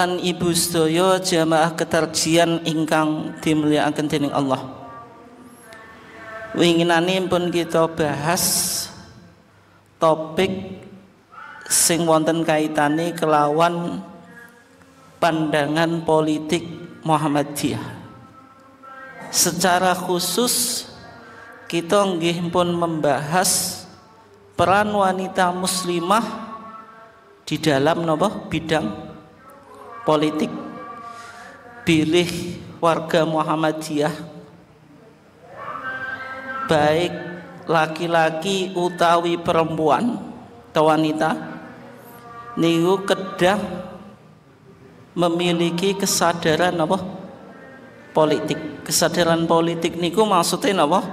lan ibu sedaya jamaah keterjian ingkang dimulyakaken dening Allah. Winginane pun kita bahas topik sing wonten kaitane kelawan pandangan politik Muhammadiyah. Secara khusus kita nggih pun membahas peran wanita muslimah di dalam nopo bidang politik pilih warga Muhammadiyah baik laki-laki utawi perempuan atau wanita niku kedah memiliki kesadaran apa politik kesadaran politik niku maksudnya apa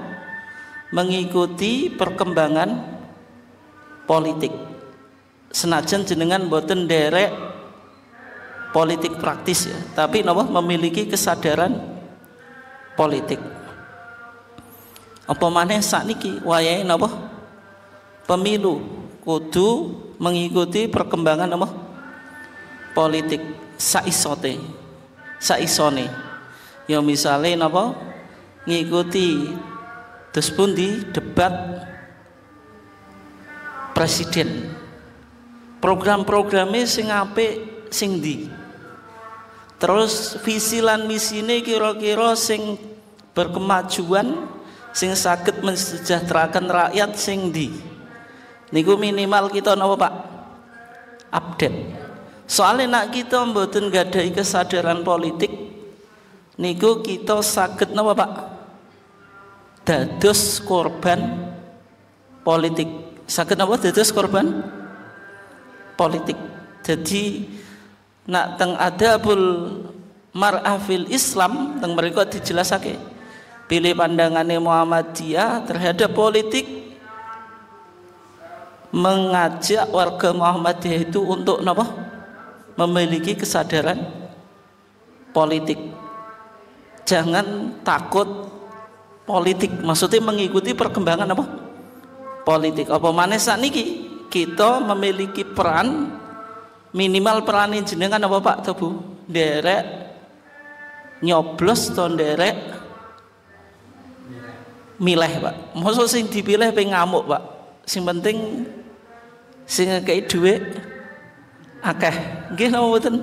mengikuti perkembangan politik senajan jenengan boten derek politik praktis ya, tapi napa memiliki kesadaran politik. Apa maneh sakniki wayahe napa pemilu kudu mengikuti perkembangan napa politik saisote saisone ya misalnya napa ngikuti terus pun di debat presiden program-programnya sing apik sing di Terus visi lan misine kira-kira sing berkemajuan sing sakit mensejahterakan rakyat sing di niku minimal kita napa Pak update soalnya nak kita mboten gadai kesadaran politik niku kita sakit napa Pak dados korban politik sakit napa dados korban politik jadi nak teng ada bul marafil Islam teng mereka dijelasake pilih pandangannya Muhammadiyah terhadap politik mengajak warga Muhammadiyah itu untuk apa? memiliki kesadaran politik jangan takut politik maksudnya mengikuti perkembangan apa politik apa manesak niki kita memiliki peran minimal peranin jenengan apa Pak Tebu? Derek nyoblos ton derek milih Pak. mau sing dipilih pe ngamuk Pak. Sing penting sing kayak duit akeh. Nggih napa Untuk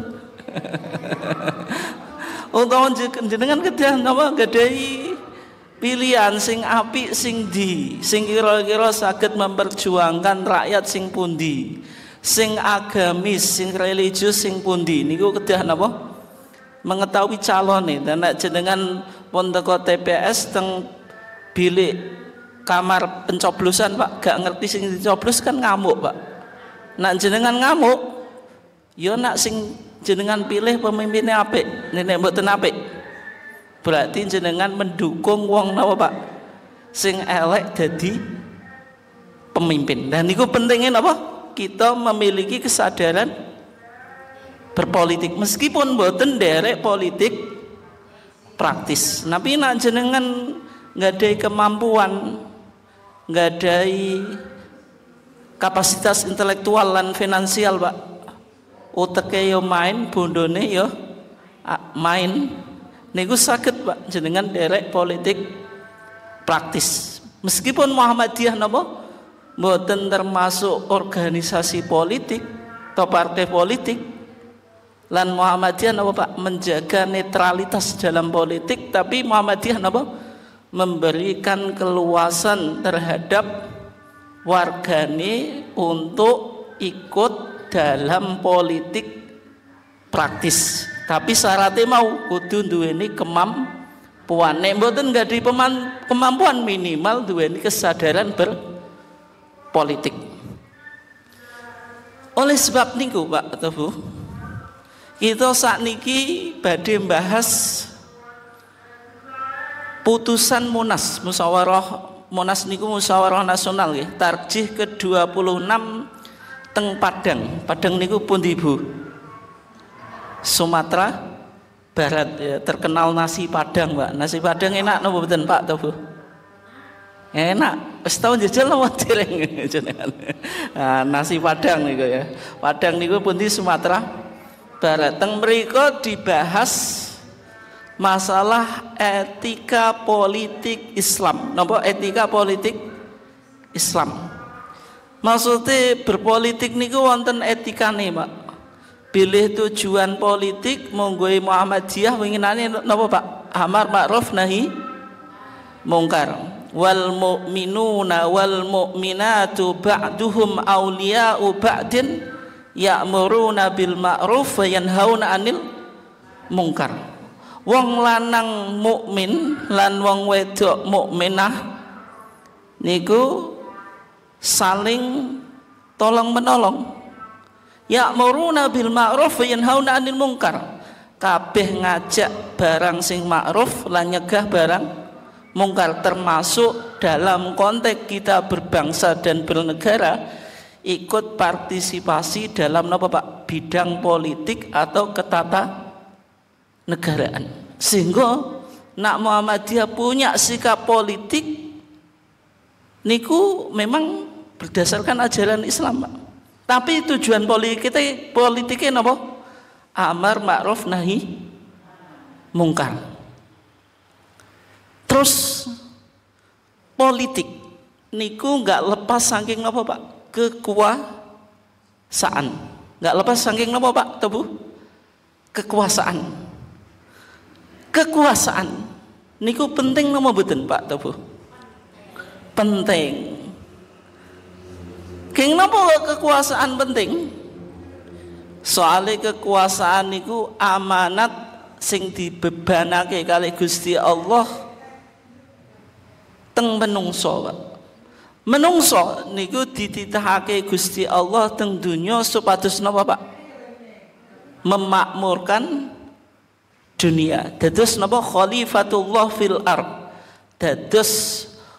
Utawa jenengan kedah nama gadai pilihan sing api sing di sing kira-kira sakit memperjuangkan rakyat sing pundi sing agamis, sing religius, sing pundi niku kedah napa? Mengetahui calon nih, dan nek jenengan pun teko TPS teng bilik kamar pencoblosan Pak, gak ngerti sing dicoblos kan ngamuk Pak. Nak jenengan ngamuk, yo ya nak sing jenengan pilih pemimpinnya apik, nenek mboten apik. Berarti jenengan mendukung wong napa Pak? Sing elek jadi pemimpin. Dan niku pentingin apa? kita memiliki kesadaran berpolitik meskipun boten derek politik praktis tapi nah, nak jenengan nggak ada kemampuan nggak ada kapasitas intelektual dan finansial pak uteke yo main bondone yo ah, main niku sakit pak jenengan derek politik praktis meskipun Muhammadiyah nopo mboten termasuk organisasi politik atau partai politik lan Muhammadiyah apa Pak menjaga netralitas dalam politik tapi Muhammadiyah apa memberikan keluasan terhadap wargani untuk ikut dalam politik praktis tapi syaratnya mau dua ini kemampuan nek mboten nggak di kemampuan minimal dua ini kesadaran ber politik. Oleh sebab niku Pak atau Bu, kita saat niki badai membahas putusan Munas, Musawaroh Munas niku Musawaroh nasional ya, tarjih ke-26 teng Padang. Padang niku pun Bu? Sumatera Barat ya, terkenal nasi Padang, Pak. Nasi Padang enak napa no, Pak Tofu enak setahun jajal lo dereng jenengan nah, nasi padang niku ya padang niku di Sumatera Barat teng mereka dibahas masalah etika politik Islam nopo etika politik Islam maksudnya berpolitik niku etika nih, Pak pilih tujuan politik monggo Muhammadiyah menginani nopo Pak Amar Ma'ruf Nahi Mungkar wal mu'minuna wal mu'minatu ba'duhum awliya'u ba'din ya'muruna bil ma'ruf wa yanhauna 'anil mungkar. Wong lanang mukmin lan wong wedok mukminah niku saling tolong menolong. Ya'muruna bil ma'ruf wa yanhauna 'anil mungkar. Kabeh ngajak barang sing ma'ruf lan nyegah barang mungkar termasuk dalam konteks kita berbangsa dan bernegara ikut partisipasi dalam apa Pak bidang politik atau ketata negaraan sehingga nak Muhammadiyah punya sikap politik niku memang berdasarkan ajaran Islam Pak. tapi tujuan politik kita politiknya apa amar ma'ruf nahi mungkar Terus politik niku nggak lepas saking apa Pak? Kekuasaan. Nggak lepas saking apa Pak? Tebu? Kekuasaan. Kekuasaan. Niku penting nama beten Pak Tebu? Penting. Kenapa kekuasaan penting? Soalnya kekuasaan niku amanat sing dibebanake kali Gusti Allah teng menungso Menungso niku dititahake Gusti Allah teng dunya supados napa Pak? Memakmurkan dunia. Dados napa khalifatullah fil ard. Dados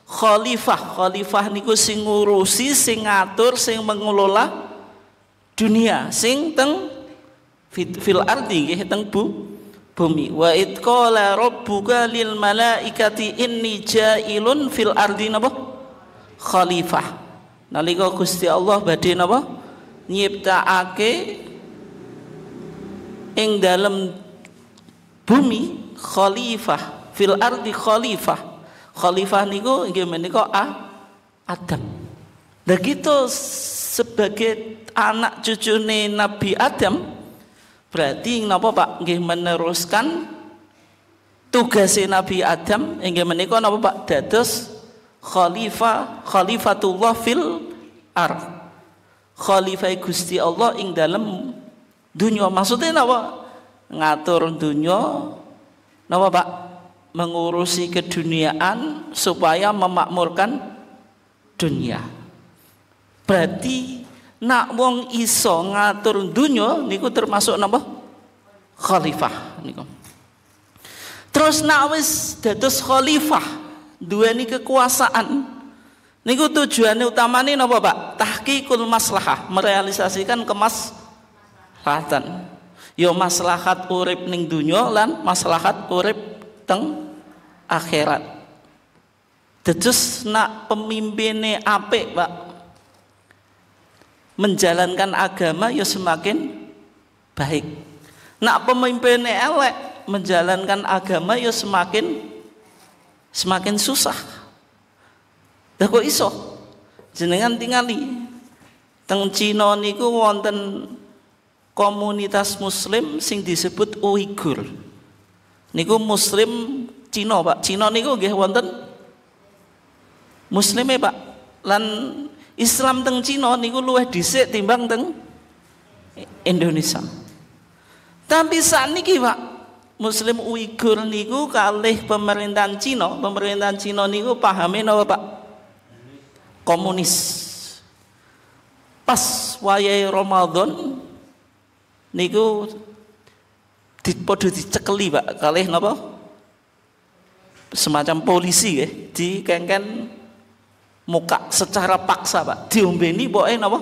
khalifah, khalifah niku sing ngurusi, sing ngatur, sing mengelola dunia, sing teng fil ardi nggih teng bu, bumi wa id qala rabbuka lil malaikati inni ja'ilun fil ardi napa khalifah nalika Gusti Allah badhe napa nyiptaake ing dalem bumi khalifah fil ardi khalifah khalifah niku nggih menika a Adam begitu sebagai anak cucune Nabi Adam Berarti napa Pak? Nggih meneruskan tugas Nabi Adam ingin menika napa Pak? Dados khalifah khalifatullah fil ar. Khalifah Gusti Allah ing dalam dunia. Maksudnya napa? Ngatur dunia napa Pak? Mengurusi keduniaan supaya memakmurkan dunia. Berarti nak wong iso ngatur dunia niku termasuk napa khalifah niku terus nak wis dados khalifah duweni kekuasaan niku tujuannya utamane napa Pak tahqiqul maslahah merealisasikan kemaslahatan yo ya maslahat urip ning dunyo lan maslahat urip teng akhirat Terus nak pemimpinnya apik pak menjalankan agama ya semakin baik nak pemimpinnya elek menjalankan agama ya semakin semakin susah dah kok iso jenengan tingali teng Cina niku wonten komunitas muslim sing disebut Uighur niku muslim Cina Pak Cina niku nggih wonten muslime Pak lan Islam teng Cina niku luwih dhisik timbang teng Indonesia. Tapi saat niki Pak, Muslim Uighur niku kalih pemerintahan Cina, pemerintahan Cina niku pahame napa Pak? Komunis. Pas wayahe Ramadan niku di, podo dicekeli Pak kalih napa? Semacam polisi di dikengken muka secara paksa pak diombeni pokoknya napa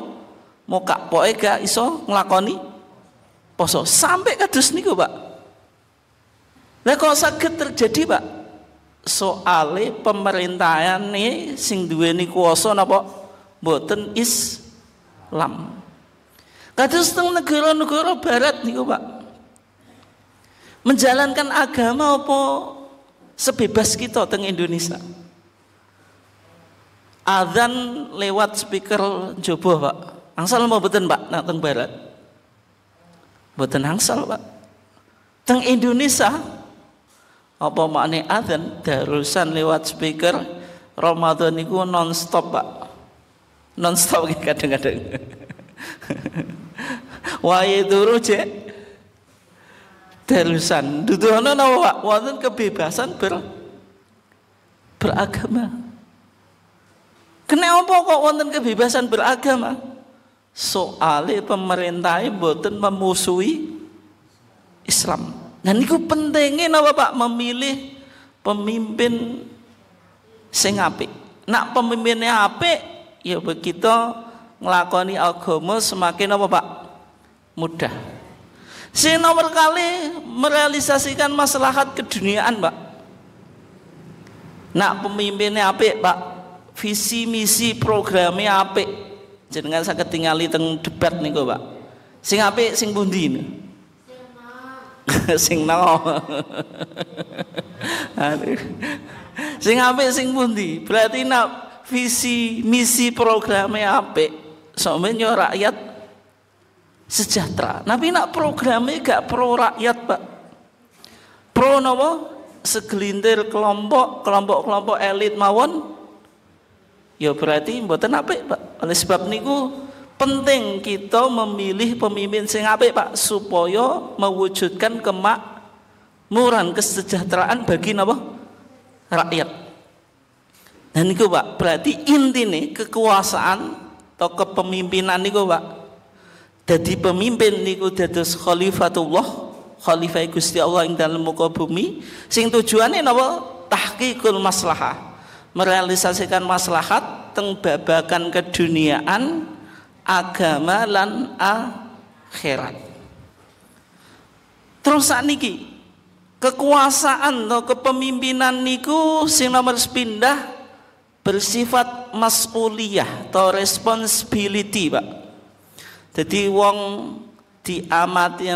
muka pokoknya gak iso ngelakoni poso sampai dus niku pak lah kok sakit terjadi pak soale pemerintahan nih sing duweni kuasa napa boten Islam kados teng negara-negara barat niku pak menjalankan agama apa sebebas kita teng Indonesia Adhan lewat speaker jobo, Pak. Angsal mau beten, Pak, nah, teng barat. Beten angsal, Pak. Teng Indonesia apa makne Adhan darusan lewat speaker Ramadan itu non-stop, Pak. Non-stop kadang-kadang. Wae turu cek darusan. Duduhana napa, Pak? Wonten kebebasan ber beragama. Kena apa kok wonten kebebasan beragama? Soale pemerintah boten memusuhi Islam. Dan niku pentingnya napa Pak memilih pemimpin sing apik. Nak pemimpinnya apik, ya begitu nglakoni agama semakin apa Pak? Mudah. Sing nomor kali merealisasikan maslahat keduniaan, Pak. Nak pemimpinnya apik, Pak visi misi programnya apik jenengan saya ketinggali teng debat nih kok, Pak sing apik sing bundi ini sing nol sing apik sing bundi. berarti nak visi misi programnya apik soalnya rakyat sejahtera tapi nak programnya gak pro rakyat Pak pro nopo segelintir kelompok kelompok-kelompok elit mawon Ya berarti mboten apik, Pak. Oleh sebab niku penting kita memilih pemimpin sing apik, Pak, supaya mewujudkan kemakmuran, kesejahteraan bagi napa? rakyat. Dan nah, niku, Pak, berarti intine kekuasaan atau kepemimpinan niku, Pak. Jadi pemimpin niku dados khalifatullah, khalifah Gusti Allah ing dalam muka bumi sing tujuannya napa? Tahqiqul maslahah merealisasikan maslahat teng babakan keduniaan agama lan akhirat terus saat niki kekuasaan atau kepemimpinan niku sing nomor pindah bersifat mas'uliyah atau responsibility pak jadi wong diamati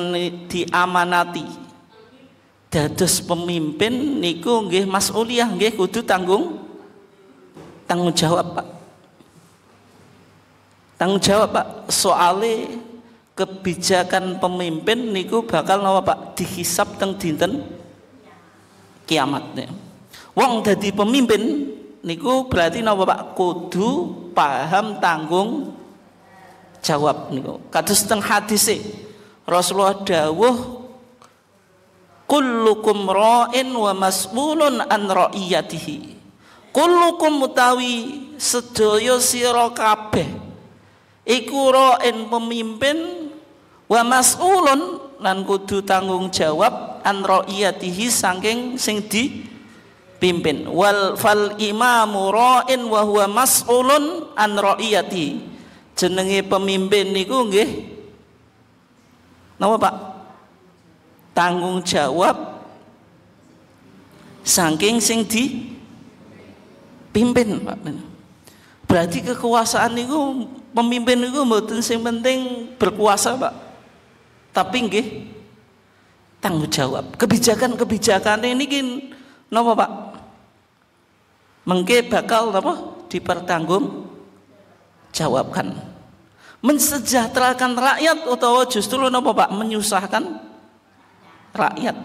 diamanati dados pemimpin niku nggih mas'uliyah nggih kudu tanggung tanggung jawab pak tanggung jawab pak soale kebijakan pemimpin niku bakal nawa pak dihisap teng dinten kiamatnya wong jadi pemimpin niku berarti nawa pak kudu paham tanggung jawab niku kados teng hadis Rasulullah dawuh kullukum ra'in wa mas'ulun an ra'iyatihi Kulukum mutawi sedoyo siro kabeh iku roen pemimpin wa mas'ulun lan kudu tanggung jawab an ra'iyatihi saking sing di pimpin wal fal imamu ra'in wa huwa mas'ulun an ra'iyati jenenge pemimpin niku nggih napa Pak tanggung jawab saking sing di pimpin Pak. Berarti kekuasaan itu pemimpin itu mboten sing penting berkuasa Pak. Tapi nggih tanggung jawab. Kebijakan-kebijakan ini kin napa Pak? Mengke bakal apa? Dipertanggung jawabkan. Mensejahterakan rakyat atau justru napa Pak? Menyusahkan rakyat.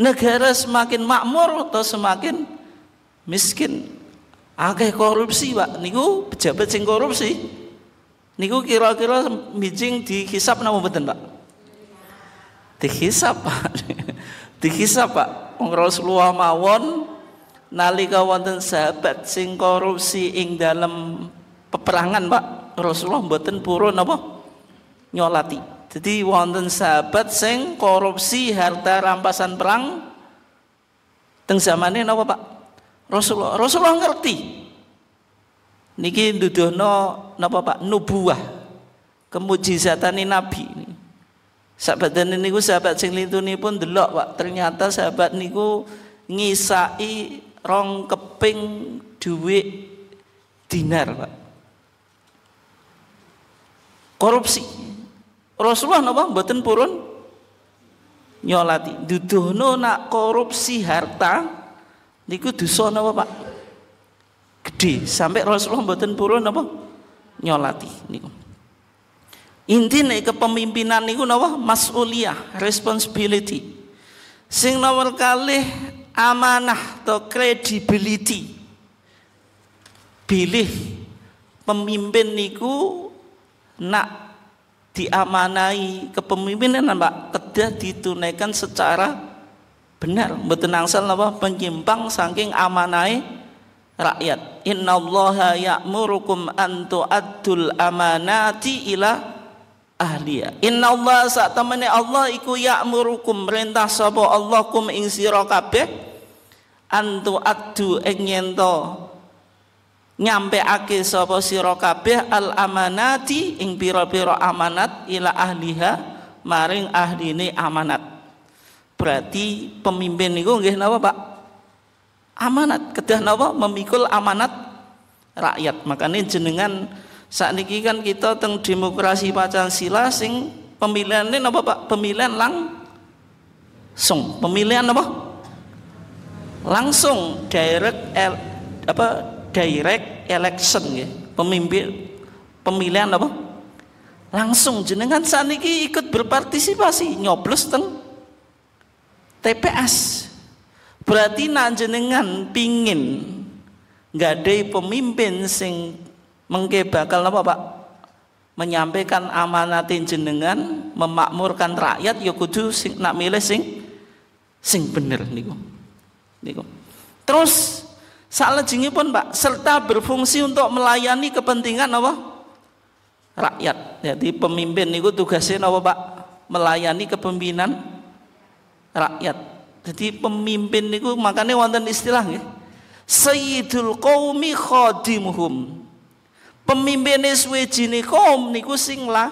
Negara semakin makmur atau semakin miskin akeh korupsi pak niku pejabat sing korupsi niku kira-kira mijing dihisap nama beten pak dihisap pak dihisap pak wong Rasulullah mawon nalika wonten sahabat sing korupsi ing dalam peperangan pak Rasulullah mboten purun apa nyolati jadi wonten sahabat sing korupsi harta rampasan perang teng zamane napa pak Rasulullah. Rasulullah ngerti. Niki dudono napa Pak nubuah kemujizatane nabi. Sahabat niku sahabat sing lintuni pun delok Pak, ternyata sahabat niku ngisai rong keping duit dinar Pak. Korupsi. Rasulullah napa mboten purun nyolati duduhno nak korupsi harta niku dosa napa Pak? Gede sampai Rasulullah mboten purun napa nyolati niku. Inti kepemimpinan niku napa mas'uliyah, responsibility. Sing nomor kali amanah atau credibility. Pilih pemimpin niku nak diamanai kepemimpinan Pak, kedah ditunaikan secara Benar, mboten angsal napa penyimpang saking amanai rakyat. Innallaha ya'murukum an tu'addul amanati ila ahliya. Innallaha sak temene Allah iku ya'murukum perintah sapa Allah kum ing sira kabeh an tu'addu ing yen nyampeake sapa kabeh al amanati ing piro piro amanat ila ahliha maring ahlini amanat. Berarti pemimpin niku nggih napa, Pak? Amanat, kedah napa memikul amanat rakyat. Makanya jenengan saat ini kan kita tentang demokrasi Pancasila sing nih napa Pak? Pemilihan langsung. Pemilihan apa? Langsung direct el, apa direct election ya. Pemimpin pemilihan apa? Langsung jenengan saat ini ikut berpartisipasi nyoblos teng TPS. Berarti nanjenengan pingin nggak ada pemimpin sing mengke bakal apa Pak? Menyampaikan amanat jenengan, memakmurkan rakyat ya kudu sing nak milih sing sing bener niku. Niku. Terus salajengi pun Pak, serta berfungsi untuk melayani kepentingan apa? Rakyat. Jadi pemimpin niku tugasnya apa Pak? Melayani kepemimpinan rakyat. Jadi pemimpin niku makanya wonten istilah nggih. Sayyidul qaumi khadimuhum. suwe jine kaum niku sing lah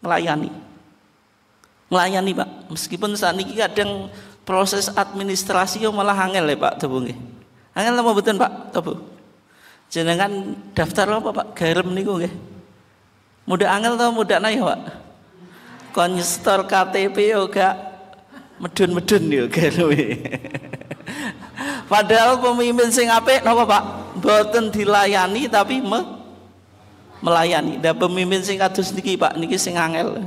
melayani. Melayani, Pak. Meskipun saat ini kadang proses administrasi malah angel ya, Pak, Tebu nggih. Angel apa betul Pak? Tebu. Jenengan daftar apa, Pak? garem niku nggih. Mudah angel atau mudah naik, Pak? Konstor KTP yo Medun-medun yo gawe. Eh. Padahal pemimpin sing apik napa Pak? Mboten dilayani tapi me melayani. Dan pemimpin sing kados niki Pak, niki sing angel.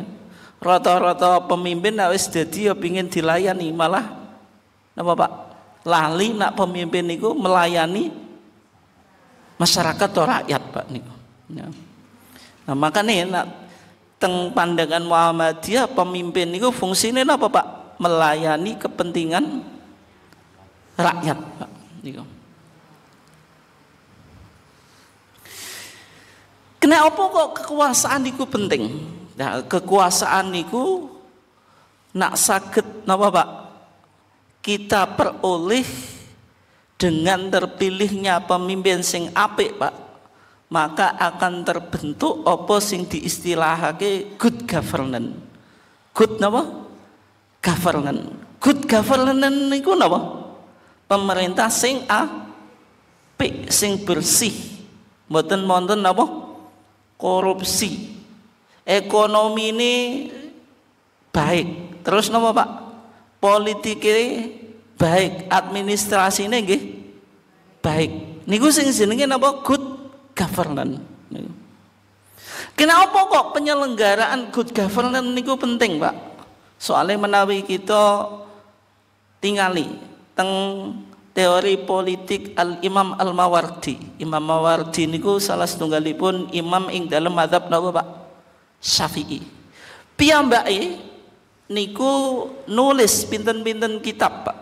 Rata-rata pemimpin nek wis dadi ya pengin dilayani, malah napa Pak? Lali nak pemimpin niku melayani masyarakat atau rakyat Pak niku. Ya. Nah, makanya nak teng pandangan Muhammadiyah pemimpin niku fungsinya apa Pak? melayani kepentingan rakyat Pak. Gitu. Kena apa kok kekuasaan itu penting? Nah, kekuasaan itu nak sakit napa Pak? Kita peroleh dengan terpilihnya pemimpin sing apik Pak maka akan terbentuk opo sing diistilahake good governance good napa governance. Good governance niku napa? Pemerintah sing P sing bersih. Mboten wonten napa? Korupsi. Ekonomi ini baik. Terus napa, Pak? Politik Politiknya baik, administrasi ini nggih baik. Niku sing jenenge napa? Good governance. Kenapa kok penyelenggaraan good governance niku penting, Pak? soalnya menawi kita tingali teng teori politik al Imam al Mawardi Imam Mawardi niku salah setunggalipun imam ing dalam madhab napa Pak Syafi'i piyambake niku nulis pinten-pinten kitab Pak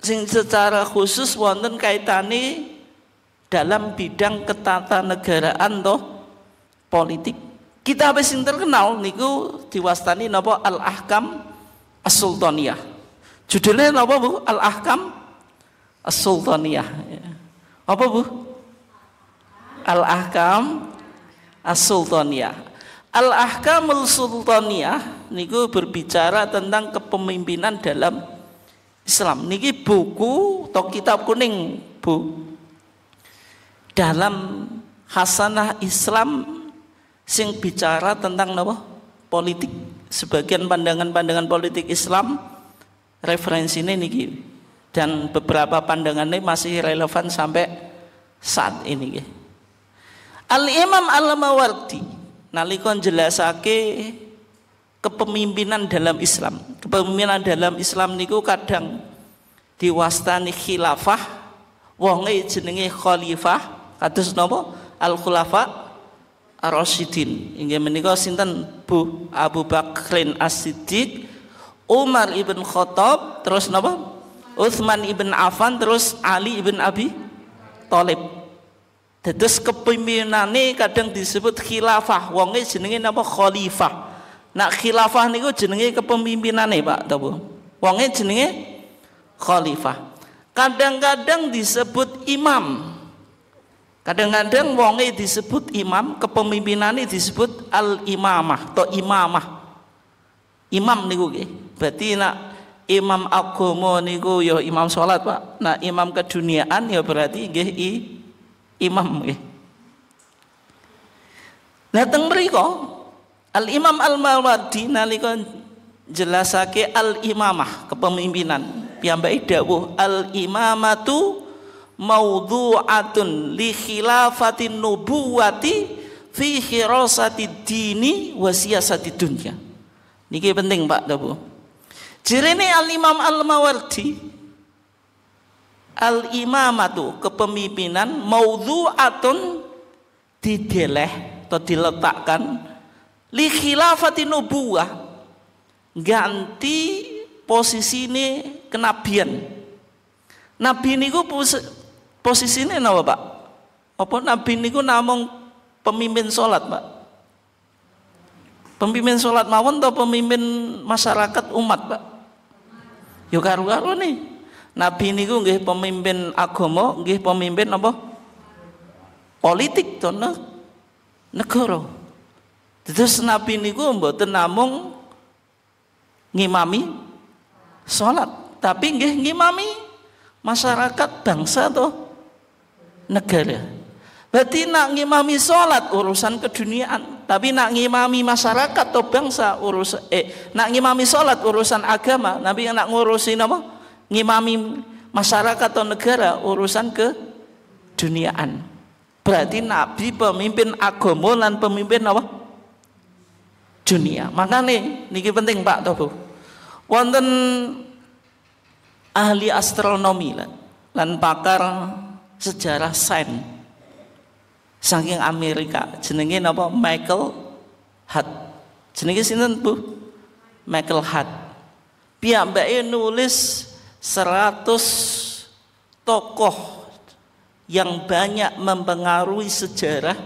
sing secara khusus wonten kaitane dalam bidang ketatanegaraan toh politik kita habis yang terkenal niku diwastani nopo al ahkam As-Sultaniyah. Judulnya apa bu? Al-Ahkam As-Sultaniyah. Apa bu? Al-Ahkam As-Sultaniyah. Al-Ahkamul Sultaniyah niku berbicara tentang kepemimpinan dalam Islam. Niki buku atau kitab kuning, Bu. Dalam Hasanah Islam sing bicara tentang apa? Politik sebagian pandangan-pandangan politik Islam referensi ini niki dan beberapa pandangannya masih relevan sampai saat ini Al Imam Al Mawardi nalikon jelasake kepemimpinan dalam Islam kepemimpinan dalam Islam niku kadang diwastani khilafah wonge jenenge khalifah kados napa al khulafa Ar-Rasyidin inggih menika sinten Bu Abu Bakrin As-Siddiq Umar ibn Khattab terus napa Uthman ibn Affan terus Ali ibn Abi Thalib dados kepimpinane kadang disebut khilafah wonge jenenge napa khalifah nak khilafah niku jenenge kepemimpinane Pak Tabu wonge jenenge khalifah kadang-kadang disebut imam Kadang-kadang wonge disebut imam, kepemimpinannya disebut al-imamah atau imamah. Imam niku nggih. Berarti nak imam agama niku ya imam salat, Pak. Nah, imam keduniaan ya berarti nggih imam nggih. Nah, teng Al-Imam Al-Mawardi nalika jelasake al-imamah kepemimpinan piyambake dawuh al-imamatu imamah maudhu'atun li khilafatin nubuwati fi khirasati dini wa siyasati dunia. Niki penting Pak Dabu. Jirene Al-Imam Al-Mawardi Al-imamatu kepemimpinan maudhu'atun dideleh atau diletakkan li khilafati nubuwah ganti posisi ini kenabian nabi niku Posisinya napa, Pak? Apa nabi niku namung pemimpin solat, Pak? Pemimpin solat mawon atau pemimpin masyarakat umat, Pak? Yo karu karu nih. Nabi niku nggih pemimpin agama, nggih pemimpin apa? Politik to negara. Terus Nabi niku mboten namung ngimami solat, tapi nggih ngimami masyarakat bangsa to negara. Berarti nak ngimami sholat urusan keduniaan, tapi nak ngimami masyarakat atau bangsa urusan eh nak ngimami sholat urusan agama, nabi nak ngurusin apa? Ngimami masyarakat atau negara urusan keduniaan. Berarti nabi pemimpin agama dan pemimpin apa? Dunia. Maka nih, niki penting Pak Tobu. Wonten ahli astronomi lan, lan pakar sejarah sen, saking Amerika jenenge apa? Michael Hutt jenenge sinten Bu Michael Hutt mbake nulis 100 tokoh yang banyak mempengaruhi sejarah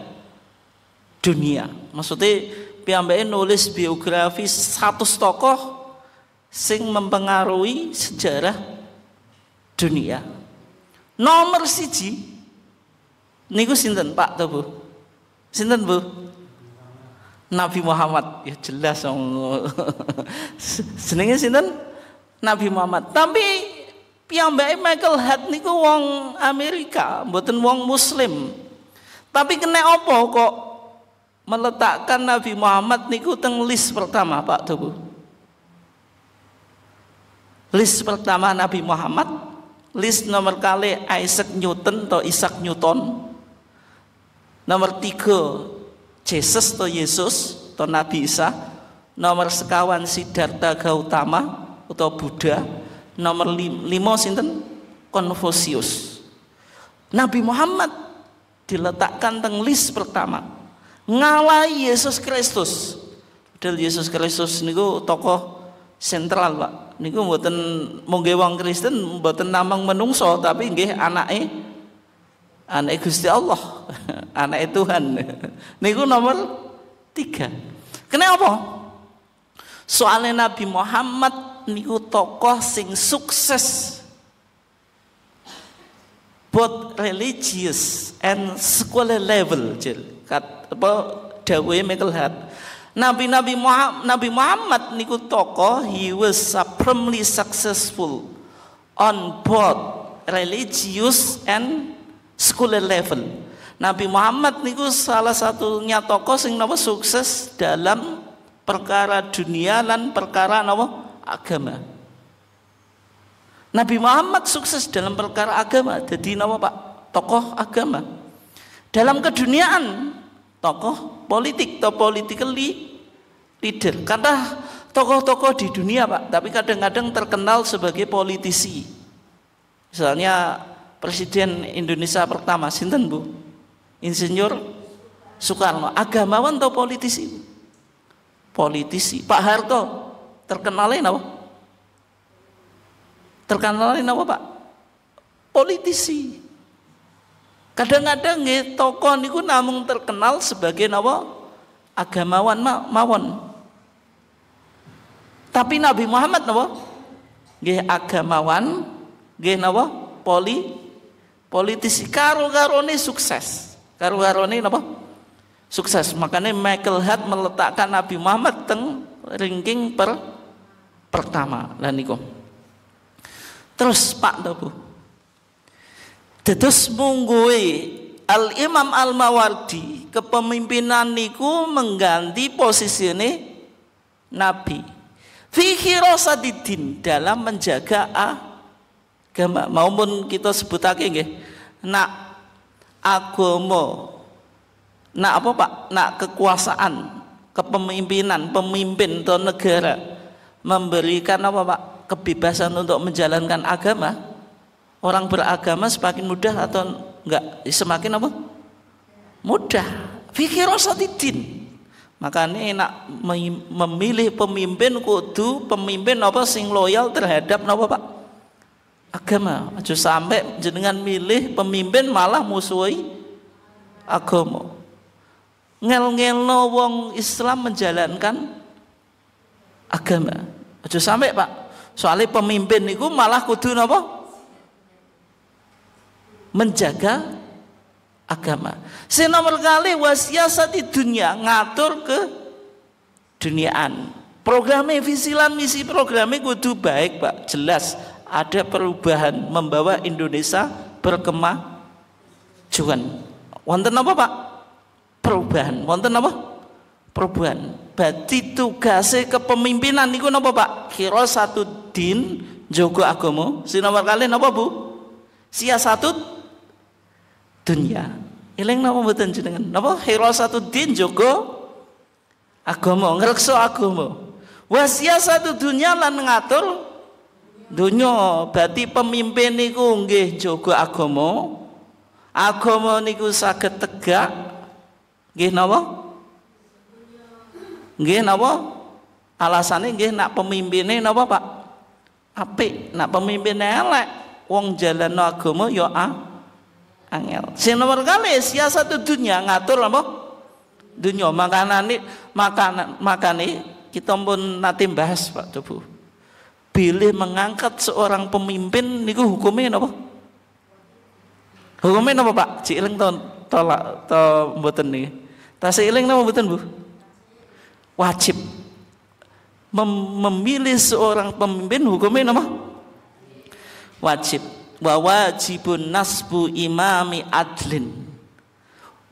dunia maksudnya piyambake nulis biografi 100 tokoh sing mempengaruhi sejarah dunia Nomor siji niku sinten Pak to Bu? Sinten Bu? Nabi Muhammad. Ya jelas Senengnya sinten? Nabi Muhammad. Tapi yang baik Michael Hart niku wong Amerika, mboten wong muslim. Tapi kena opo kok meletakkan Nabi Muhammad niku teng list pertama Pak bu? List pertama Nabi Muhammad list nomor kali Isaac Newton atau Isaac Newton nomor tiga Jesus atau Yesus atau Nabi Isa nomor sekawan Siddhartha Gautama atau Buddha nomor lima sinten Konfusius Nabi Muhammad diletakkan teng list pertama ngalai Yesus Kristus Yesus Kristus niku tokoh sentral Pak niku mboten mongge wong Kristen mboten namang menungso tapi nggih anake anake Gusti Allah anake Tuhan niku nomor tiga kenapa soalnya Nabi Muhammad niku tokoh sing sukses buat religious and sekolah level jadi kat apa Michael Hart Nabi Nabi Muhammad, Nabi Muhammad niku tokoh he was supremely successful on both religious and scholar level. Nabi Muhammad niku salah satunya tokoh sing napa sukses dalam perkara dunia dan perkara napa agama. Nabi Muhammad sukses dalam perkara agama, jadi napa Pak? Tokoh agama. Dalam keduniaan tokoh politik atau political leader. Karena tokoh-tokoh di dunia Pak, tapi kadang-kadang terkenal sebagai politisi. Misalnya Presiden Indonesia pertama, Sinten Bu? Insinyur Soekarno. Agamawan atau politisi? Politisi. Pak Harto, terkenalnya apa? Terkenalnya apa Pak? Politisi. Kadang-kadang nggih tokoh niku namung terkenal sebagai napa? agamawan ma mawon. Tapi Nabi Muhammad napa? Nggih agamawan, nggih napa? poli politisi karo-karone sukses. Karo-karone napa? Sukses. Makanya Michael Hart meletakkan Nabi Muhammad teng ranking per pertama lan niku. Terus Pak Dabu, Dados mungguhe Al Imam Al Mawardi kepemimpinan niku mengganti posisine Nabi. Fi khirasadidin dalam menjaga agama maupun kita lagi nggih. Nak agama. Nak apa Pak? Nak kekuasaan, kepemimpinan, pemimpin atau negara memberikan apa Pak? kebebasan untuk menjalankan agama orang beragama semakin mudah atau enggak semakin apa mudah fikir rosatidin makanya enak memilih pemimpin kudu pemimpin apa sing loyal terhadap apa pak agama aja sampai jenengan milih pemimpin malah musuhi agama ngel-ngelno wong Islam menjalankan agama aja sampai pak soalnya pemimpin itu malah kudu apa menjaga agama. Sing nomor kali wasiasati dunia ngatur ke duniaan. Programnya visi lan misi programnya kudu baik pak, jelas ada perubahan membawa Indonesia berkemajuan. Wonten apa pak? Perubahan. Wonten apa? Perubahan. Berarti tugasnya kepemimpinan niku napa pak? Kira satu din jogo agomo. Si nomor kali napa bu? Sia satu dunia. Eling napa mboten jenengan? Napa hirasatuddin jogo agama, ngrekso agama. satu dunia lan ngatur dunia. Berarti pemimpin niku nggih jogo agama. Agama niku saged tegak. Nggih napa? Nggih napa? Alasane nggih nak pemimpine napa, Pak? Apik, nak pemimpine elek, wong jalan agama ya a angel. Sing nomor kali siasat dunia ngatur boh Dunia makanan makan makanan ini kita pun nanti bahas Pak Tubuh. Pilih mengangkat seorang pemimpin niku hukumnya nopo. Hukumnya nopo Pak? Si eling tolak to buatan nih. Tasih ileng napa buatan Bu? Wajib memilih seorang pemimpin hukumnya nopo. Wajib wa wajibun nasbu imami adlin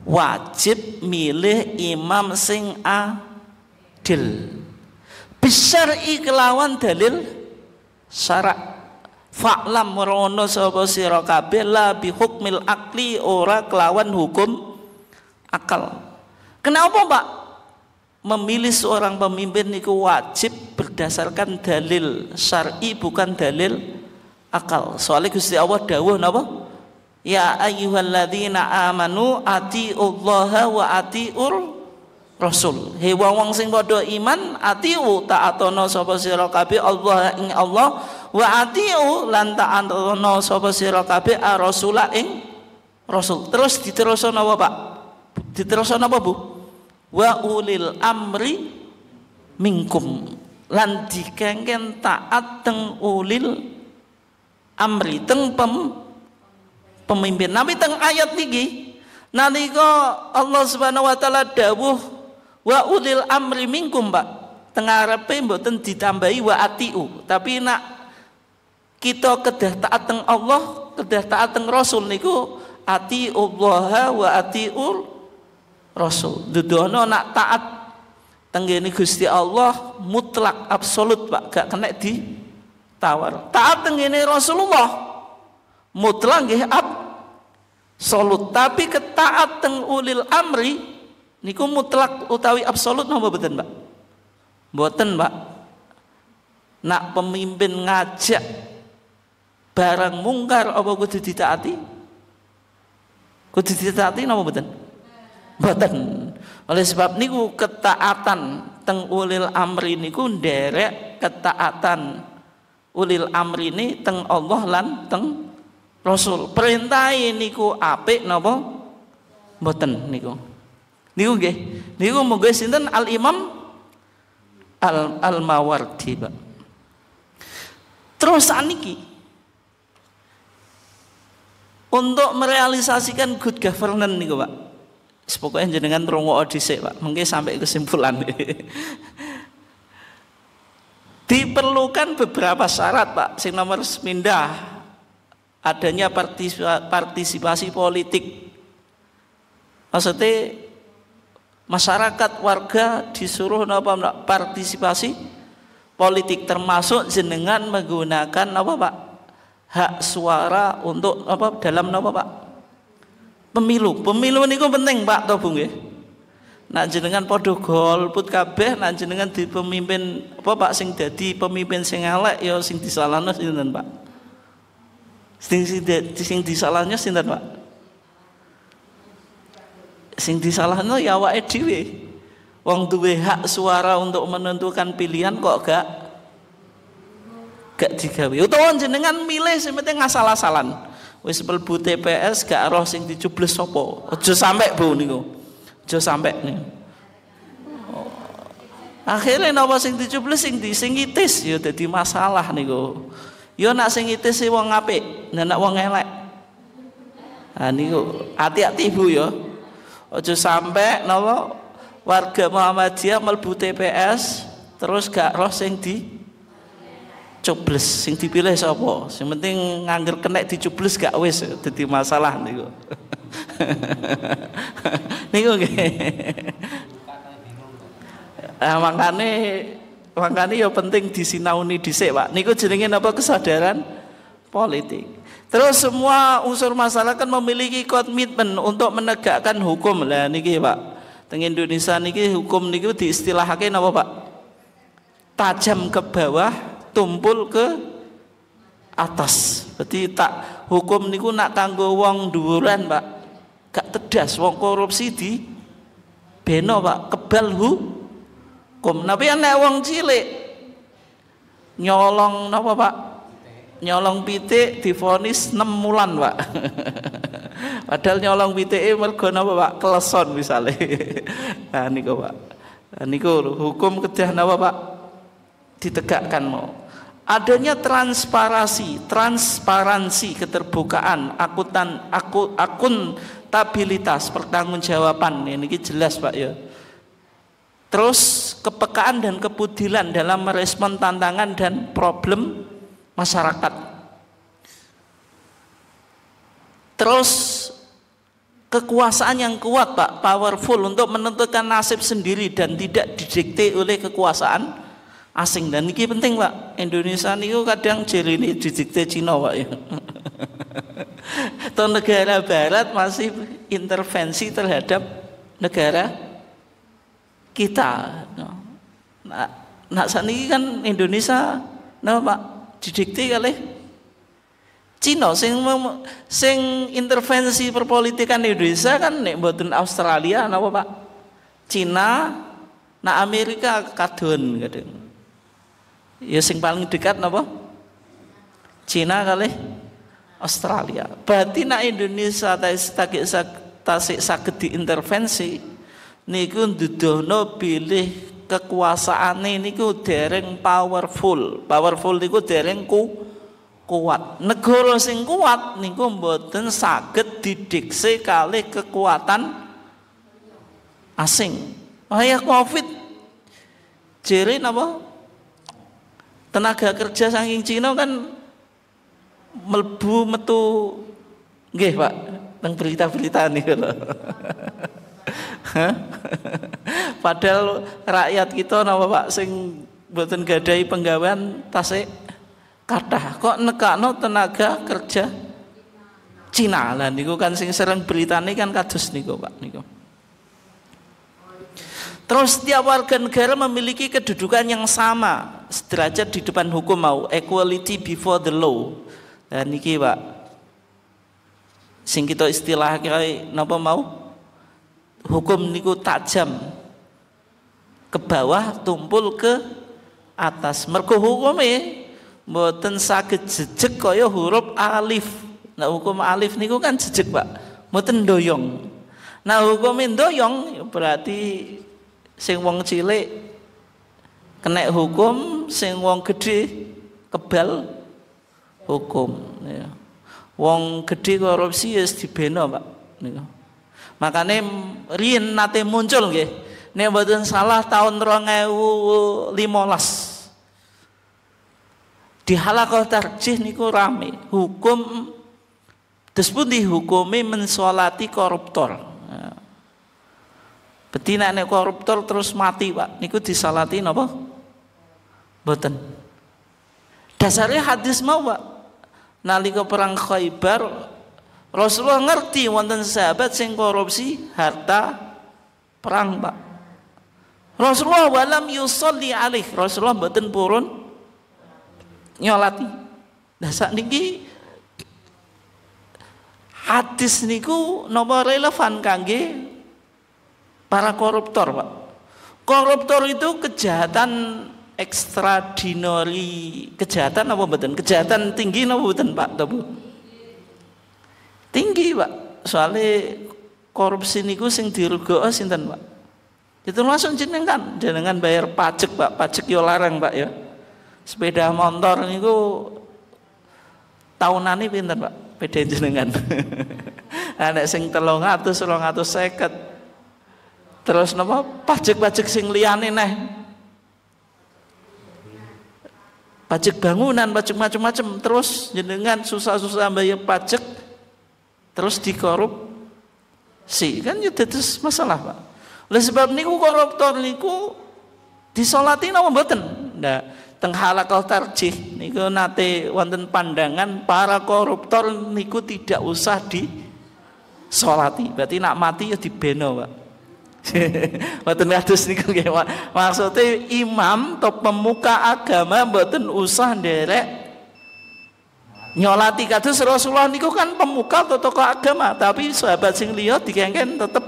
wajib milih imam sing adil besar kelawan dalil syarak fa'lam merono sapa sira kabeh la bi hukmil akli ora kelawan hukum akal kenapa Pak memilih seorang pemimpin itu wajib berdasarkan dalil syar'i bukan dalil akal. Soalnya Gusti Allah dawuh napa? Ya ayyuhalladzina amanu atiullaha wa atiur rasul. He wong wong sing padha iman atiu taatono sapa sira kabeh Allah ing Allah wa atiu lan taatono sapa sira kabeh rasula ing rasul. Terus diterusno napa Pak? Diterusno napa Bu? Wa ulil amri mingkum lan dikengken taat teng ulil amri teng pem, pemimpin nabi teng ayat niki nalika Allah Subhanahu wa taala dawuh wa ulil amri minkum Pak tengah arepe mboten ditambahi wa atiu tapi nak kita kedah taat teng Allah kedah taat teng Rasul niku ati Allah wa atiul Rasul dudono nak taat tenggene Gusti Allah mutlak absolut Pak gak kena di tawar taat tengene Rasulullah mutlak nggih solut tapi ketaat teng ulil amri niku mutlak utawi absolut napa mboten Mbak mboten Mbak nak pemimpin ngajak barang mungkar apa kudu ditaati kudu ditaati napa mboten mboten oleh sebab niku ketaatan teng ulil amri niku nderek ketaatan ulil amri ini teng Allah lan teng Rasul perintah ini ku apik nopo boten niku niku gak, niku monggo sinten Al Imam Al Al-Mawardi Pak terus aniki untuk merealisasikan good governance niku Pak sepokoknya jenengan rongo odise Pak mungkin sampai kesimpulan Diperlukan beberapa syarat Pak, sing nomor semindah adanya partisipasi politik. Maksudnya masyarakat warga disuruh apa partisipasi politik termasuk jenengan menggunakan apa Pak? hak suara untuk apa dalam apa Pak? pemilu. Pemilu ini penting Pak Tobung Ya? nak jenengan padha golput kabeh nak jenengan di pemimpin apa Pak sing jadi pemimpin sing elek ya sing disalahno sinten Pak sing sing disalahno sinten Pak sing disalahno ya awake dhewe wong duwe hak suara untuk menentukan pilihan kok gak gak digawe utawa jenengan milih sing penting asal-asalan wis mlebu TPS gak roh sing dicublis sapa aja sampe bu niku Jo sampai nih. Akhirnya nopo sing dicublis sing di sing itis yo ya, dadi masalah go. Yo ya, nak sing itis si wong ape, nah, nak wong elek. Nah niku hati-hati Bu yo, ya. Ojo sampai nopo warga Muhammadiyah melbu TPS terus gak roh sing di cubles sing dipilih sapa sing penting nganggur kenek dicubles gak wis jadi masalah nih go. Niku nggih. Nah, makane makane ya penting disinauni dhisik, Pak. Niku jenenge apa kesadaran politik. Terus semua unsur masalah kan memiliki komitmen untuk menegakkan hukum lah niki Pak. Teng Indonesia niki hukum niki diistilahake napa Pak? Tajam ke bawah, tumpul ke atas. Berarti tak hukum niku nak kanggo wong dhuwuran, Pak gak tedas wong korupsi di beno Pak kebal hukum tapi nek wong cilik nyolong napa Pak nyolong pitik difonis enam bulan Pak padahal nyolong pitik e mergo napa Pak keleson misalnya nah niku Pak nah, niku hukum kedah napa Pak ditegakkan mau adanya transparansi transparansi keterbukaan akutan aku akun akuntabilitas pertanggungjawaban ini jelas Pak ya. Terus kepekaan dan kebudilan dalam merespon tantangan dan problem masyarakat. Terus kekuasaan yang kuat Pak, powerful untuk menentukan nasib sendiri dan tidak didikte oleh kekuasaan asing dan ini penting pak Indonesia niku kadang jeli ini didikte Cina pak ya atau negara barat masih intervensi terhadap negara kita nah, nah saat ini kan Indonesia nah pak didikte kali Cina sing sing intervensi perpolitikan Indonesia kan nek mboten Australia napa Pak Cina nah Amerika kadon kadang ya sing paling dekat napa Cina kali Australia berarti nak Indonesia tak tasik sakit diintervensi niku ndudono pilih kekuasaan niku dereng powerful powerful niku dereng ku kuat negara sing kuat niku mboten saged didikse kali kekuatan asing Ayah covid jere napa tenaga kerja saking Cina kan melbu metu nggih Pak nang berita-berita nih loh. Padahal rakyat kita napa Pak sing mboten gadai penggawean tasik kata kok nekakno tenaga kerja Cina lah niku kan sing sering beritane kan kados niku Pak niku. Terus setiap warga negara memiliki kedudukan yang sama sederajat di depan hukum mau equality before the law. Dan ya, niki Pak. Sing kita istilah kaya napa mau? Hukum niku tajam ke bawah tumpul ke atas. Mergo hukume mboten saged jejeg kaya huruf alif. Nah hukum alif niku kan jejeg, Pak. Mboten doyong. Nah hukum doyong berarti sing wong cilik kena hukum sing wong gede kebal hukum ya. wong gede korupsi ya dibeno Pak ya. Makanya Rin nate muncul gak? Nih badan salah tahun limolas di halakoh tarjih niku rame hukum Terus pun dihukumi mensolati koruptor. Betina nek koruptor terus mati, Pak. Niku disalati napa? Boten. Dasarnya hadis mau, Pak. Nalika perang Khaybar, Rasulullah ngerti wonten sahabat sing korupsi harta perang, Pak. Rasulullah walam yusolli alih. Rasulullah boten purun nyolati. Dasar niki hadis niku nopo relevan kangge para koruptor, Pak. Koruptor itu kejahatan ekstradinori, kejahatan apa betul Kejahatan tinggi apa betul Pak? Tahu? Tinggi, Pak. Soalnya korupsi niku sing dirugo oh, sinten, Pak? Itu langsung jenengan, jenengan bayar pajak, Pak. Pajak yo larang, Pak, ya. Sepeda motor niku nih, pinter, Pak? Beda jenengan. Anak sing 300, seket Terus nopo pajak-pajak sing liyane neh. Pajak bangunan, pajak macam-macam terus jenengan susah-susah bayar pajak terus dikorup si kan ya terus masalah pak oleh sebab niku koruptor niku disolati napa beten, ndak teng halakal tarjih niku nate wanten pandangan para koruptor niku tidak usah disolati berarti nak mati ya dibeno pak Mboten kados niku nggih. Maksude imam atau pemuka agama mboten usah nderek nyolati kados Rasulullah niku kan pemuka atau tokoh agama, tapi sahabat sing liya dikengken tetep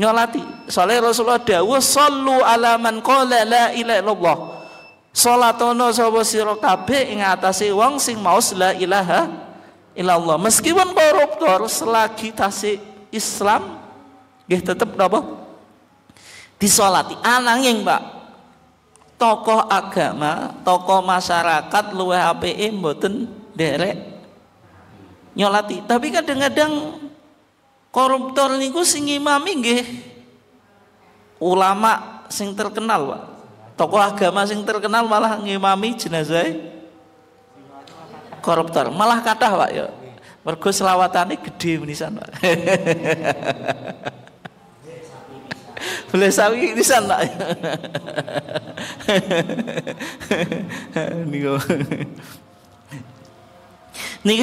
nyolati. Soalnya Rasulullah dawuh sallu ala man qala la ilaha illallah. Salatono sapa sira kabeh ing atase wong sing maos la ilaha illallah. Meskipun koruptor selagi tasik Islam Gih tetep napa? Disolati anang yang, Mbak, tokoh agama, tokoh masyarakat luwih HPE, mboten derek nyolati. Tapi kadang-kadang koruptor niku sing imami nggih ulama sing terkenal, Pak. Tokoh agama sing terkenal malah ngimami jenazah koruptor. Malah katah, Pak ya. Mergo selawatane gede menisan, Pak. boleh sawi di sana niku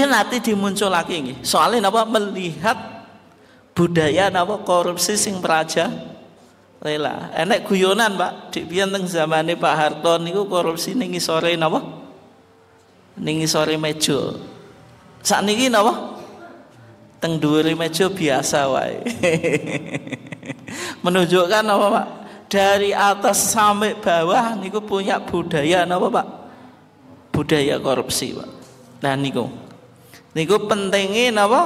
nanti dimuncul lagi nih. soalnya napa melihat budaya napa korupsi sing praja rela enek guyonan Pak di pian teng zamane Pak Harto niku korupsi nengi sore napa nengi sore saat sakniki napa teng duri meja biasa wae menunjukkan apa Pak? Dari atas sampai bawah niku punya budaya apa Pak? Budaya korupsi Pak. Nah niku. Niku pentingnya apa?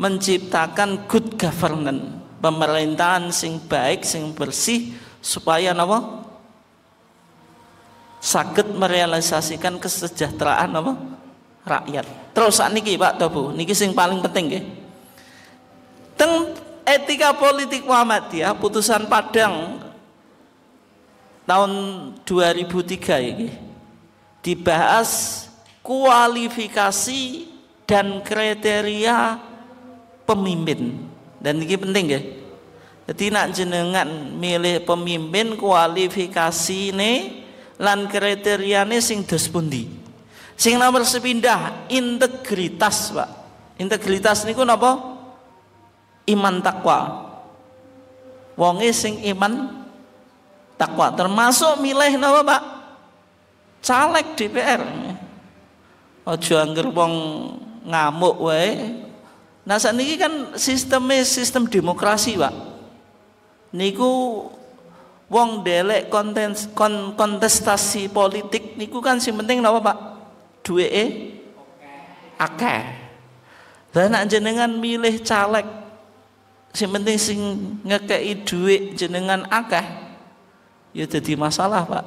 Menciptakan good governance, pemerintahan sing baik, sing bersih supaya apa? Sakit merealisasikan kesejahteraan apa? rakyat. Terus niki Pak Tobu, niki sing paling penting ya Teng etika politik Muhammadiyah putusan Padang tahun 2003 ini dibahas kualifikasi dan kriteria pemimpin dan ini penting ya jadi nak jenengan milih pemimpin kualifikasi ini lan kriteriane sing dos sing nomor sepindah integritas pak integritas ini napa iman takwa wonge sing iman takwa termasuk milih napa Pak caleg DPR Aja anggar wong ngamuk wae nah saat ini kan sistemnya sistem demokrasi Pak niku wong delek kontes, kon, kontestasi politik niku kan sing penting napa Pak? e akeh. Lah nek jenengan milih caleg sing penting sing ngekei duit jenengan akeh ya jadi masalah pak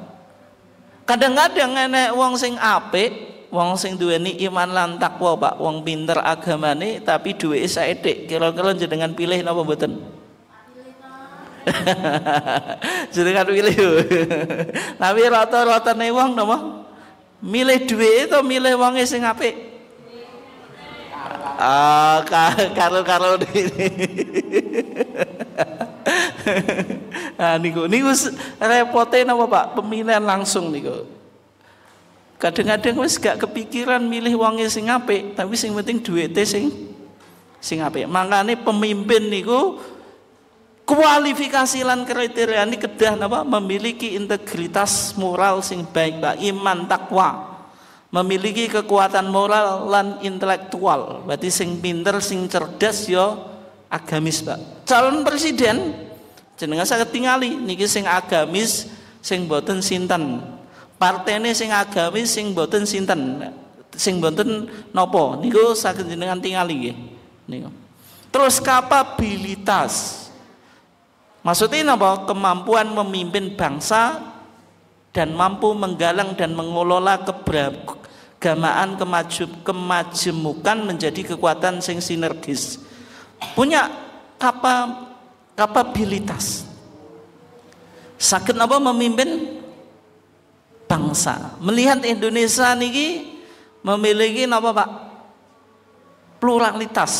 kadang-kadang enek wong sing apik wong sing duweni iman lan takwa pak wong pinter agamane tapi duweke saethik kira-kira jenengan pilih napa mboten jenengan pilih tapi rata-ratane wong napa milih duweke atau milih wonge sing apik Ah, Karlo Karlo ini. nah, niku niku repotnya napa Pak? Pemilihan langsung niku. Kadang-kadang wis gak kepikiran milih wonge sing apik, tapi sing penting duwite sing sing apik. Makane pemimpin niku kualifikasi lan kriteria ini kedah napa memiliki integritas moral sing baik Pak, iman takwa memiliki kekuatan moral dan intelektual. Berarti sing pinter, sing cerdas yo ya, agamis, Pak. Calon presiden jenengan saya ketingali niki sing agamis, sing boten sinten. ini sing agamis, sing boten sinten. Sing boten nopo niku saya jenengan tingali nggih. Niku. Terus kapabilitas. Maksudnya apa? Kemampuan memimpin bangsa dan mampu menggalang dan mengelola keber kegamaan kemaju, kemajemukan menjadi kekuatan sing sinergis punya kapa, kapabilitas sakit apa memimpin bangsa melihat Indonesia niki memiliki apa pak pluralitas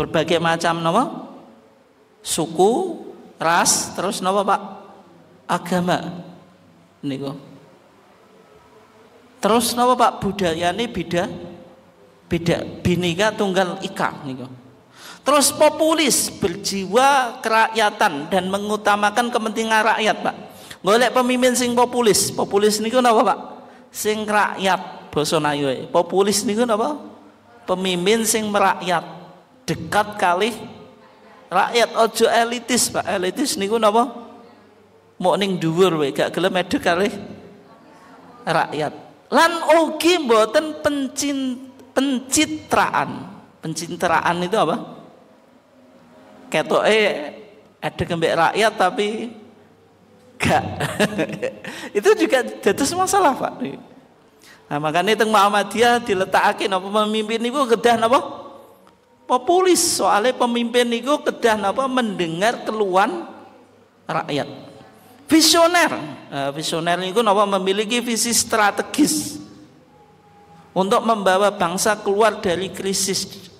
berbagai macam apa suku ras terus apa pak agama niku Terus napa Pak budayane beda beda binika tunggal ika niku. Terus populis berjiwa kerakyatan dan mengutamakan kepentingan rakyat, Pak. Golek pemimpin sing populis. Populis niku napa, Pak? Sing rakyat basa Populis niku napa? Pemimpin sing merakyat, dekat kali rakyat ojo elitis, Pak. Elitis niku napa? Mau ning dhuwur gak gelem edek kali rakyat lan ugi mboten pencin, pencitraan pencitraan itu apa ketoke ada kembek rakyat tapi gak itu juga dados masalah Pak nah makanya teng Muhammadiyah diletakakin apa pemimpin itu kedah apa populis soalnya pemimpin itu kedah apa mendengar keluhan rakyat visioner. Eh, visioner itu nopo memiliki visi strategis untuk membawa bangsa keluar dari krisis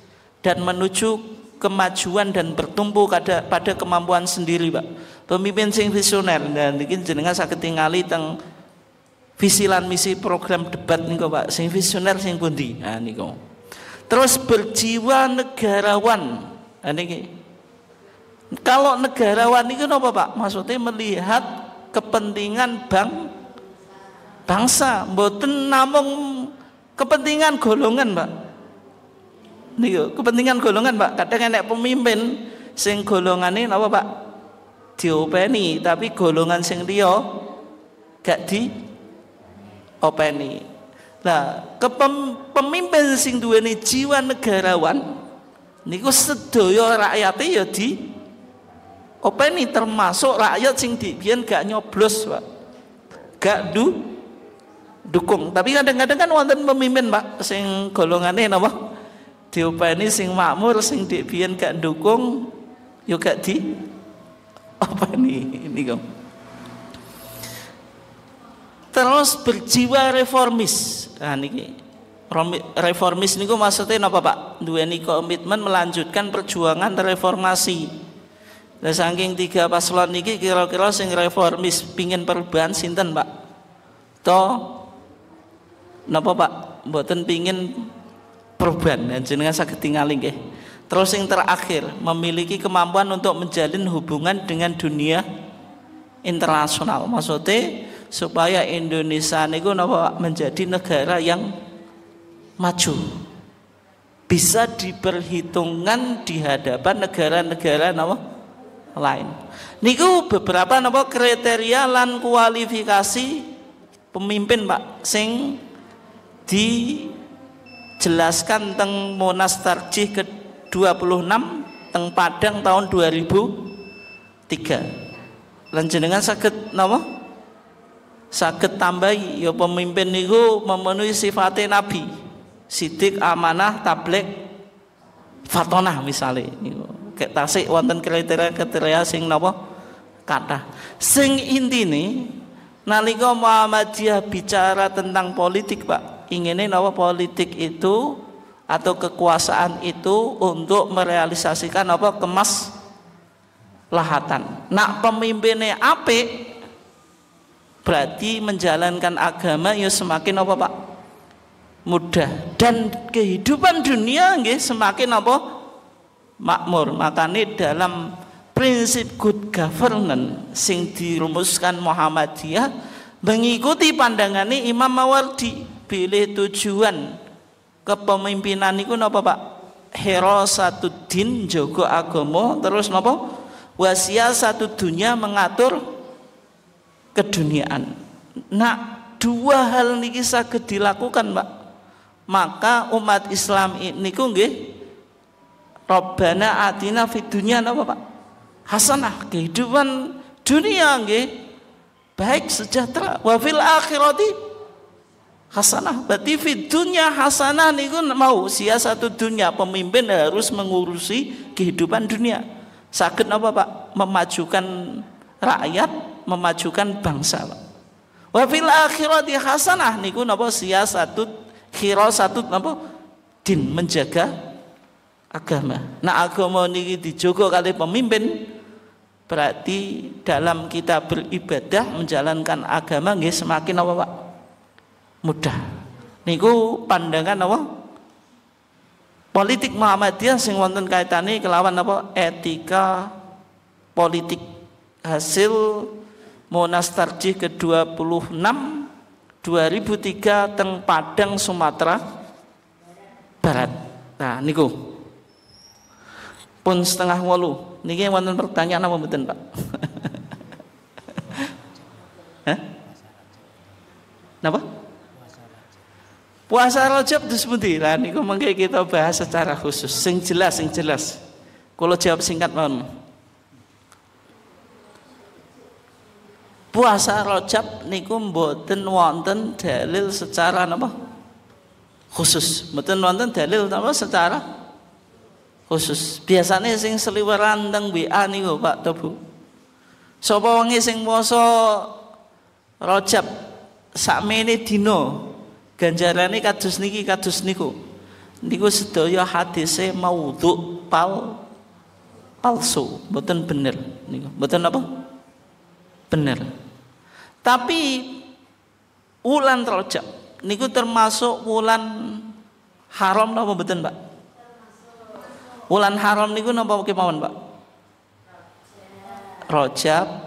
dan menuju kemajuan dan bertumbuh pada, pada kemampuan sendiri, Pak. Pemimpin sing visioner dan nah, bikin jenengan sakit tingali tentang visi dan misi program debat nih kok, Pak sing visioner sing pundi nah nih kok. terus berjiwa negarawan nah niki kalau negarawan itu apa Pak? Maksudnya melihat kepentingan bang bangsa, mboten namung kepentingan golongan Pak. Nih, kepentingan golongan Pak. Kadang enek pemimpin sing golongane apa Pak? Diopeni, tapi golongan sing liya gak di openi. Nah, kepemimpin sing duweni jiwa negarawan niku sedoyo rakyatnya ya di ini termasuk rakyat sing dibian gak nyoblos pak gak du dukung tapi kadang-kadang kan wonten pemimpin pak sing golongane napa diopeni sing makmur sing dibian gak dukung yo gak di apa ini ini kok terus berjiwa reformis nah niki reformis niku maksudnya apa pak dua ini komitmen melanjutkan perjuangan reformasi lah saking tiga paslon niki kira-kira sing reformis pingin perubahan sinten, Pak? To napa, Pak? Mboten pingin perubahan dan jenengan saged tingali nggih. Terus yang terakhir, memiliki kemampuan untuk menjalin hubungan dengan dunia internasional. Maksudnya supaya Indonesia niku napa menjadi negara yang maju. Bisa diperhitungkan di hadapan negara-negara napa? -negara, lain. Niku beberapa napa kriteria lan kualifikasi pemimpin Pak sing dijelaskan teng Monas Tarjih ke-26 teng Padang tahun 2003. Lan jenengan saged napa? Saged tambahi ya pemimpin niku memenuhi sifatnya nabi. Sidik, amanah, tablik, fatonah misalnya tasik wonten kriteria-kriteria sing napa kata? Sing inti ini nalika Muhammadiyah bicara tentang politik, Pak, ingine napa politik itu atau kekuasaan itu untuk merealisasikan apa kemas lahatan. Nak pemimpinnya apik berarti menjalankan agama ya semakin apa Pak? mudah dan kehidupan dunia nggih semakin apa makmur makane dalam prinsip good governance sing dirumuskan Muhammadiyah mengikuti pandangan ini Imam Mawardi pilih tujuan kepemimpinan itu apa Pak Hero satu din jogo agomo terus nopo wasia satu dunia mengatur keduniaan nah dua hal ini bisa dilakukan Pak maka umat Islam ini nggih Robbana atina fid dunia apa Pak? Hasanah kehidupan dunia nggih. Baik sejahtera wafil fil akhirati hasanah. Berarti fid dunia hasanah niku mau sia satu dunia pemimpin harus mengurusi kehidupan dunia. Sakit apa Pak? Memajukan rakyat, memajukan bangsa wafil Wa akhirati hasanah niku napa sia satu kira satu napa din menjaga agama. Nah agama ini dijogo kali pemimpin berarti dalam kita beribadah menjalankan agama nggih semakin apa Pak? Mudah. Niku pandangan apa? Politik Muhammadiyah sing wonten kaitane kelawan apa? Etika politik hasil Monas Tarjih ke-26 2003 teng Padang Sumatera Barat. Nah niku pun setengah walu niki wonten pertanyaan apa mboten Pak Hah? Napa? Puasa Rajab disebuti lah niku mengke kita bahas secara khusus sing jelas sing jelas. Kalau jawab singkat mohon. Puasa Rajab niku mboten wonten dalil secara napa? Khusus, mboten wonten dalil napa secara khusus. Biasanya sing seliweran teng WA niku Pak to Bu. Sapa wonge sing puasa Rajab sakmene dina ganjarane kados niki kados niku. Niku sedaya hadise maudhu pal palsu, mboten bener niku. Mboten apa? Bener. Tapi wulan Rajab niku termasuk wulan haram napa mboten, Pak? Wulan haram niku napa kemawon, Pak? Rojab.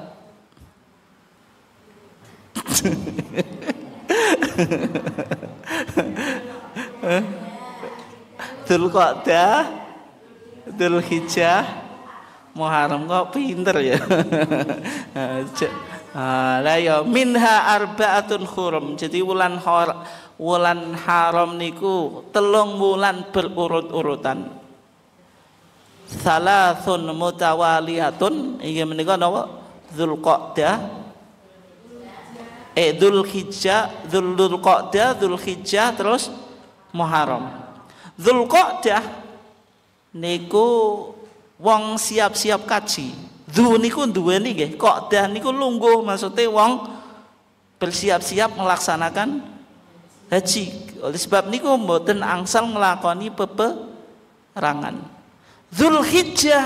Dzulqa'dah, Dzulhijjah, Muharram kok pinter ya. Ala ya minha arbaatun khurum. Jadi wulan haram wulan haram niku telung wulan berurut-urutan salasun mutawaliyatun inggih menika napa Zulqa'dah eh Zulhijjah Zulqa'dah Hijjah terus Muharram Zulqa'dah niku wong siap-siap kaji Dhu niku duweni nggih Qa'dah niku lungguh maksudnya wong bersiap-siap melaksanakan haji oleh sebab niku mboten angsal nglakoni rangan. Zulhijjah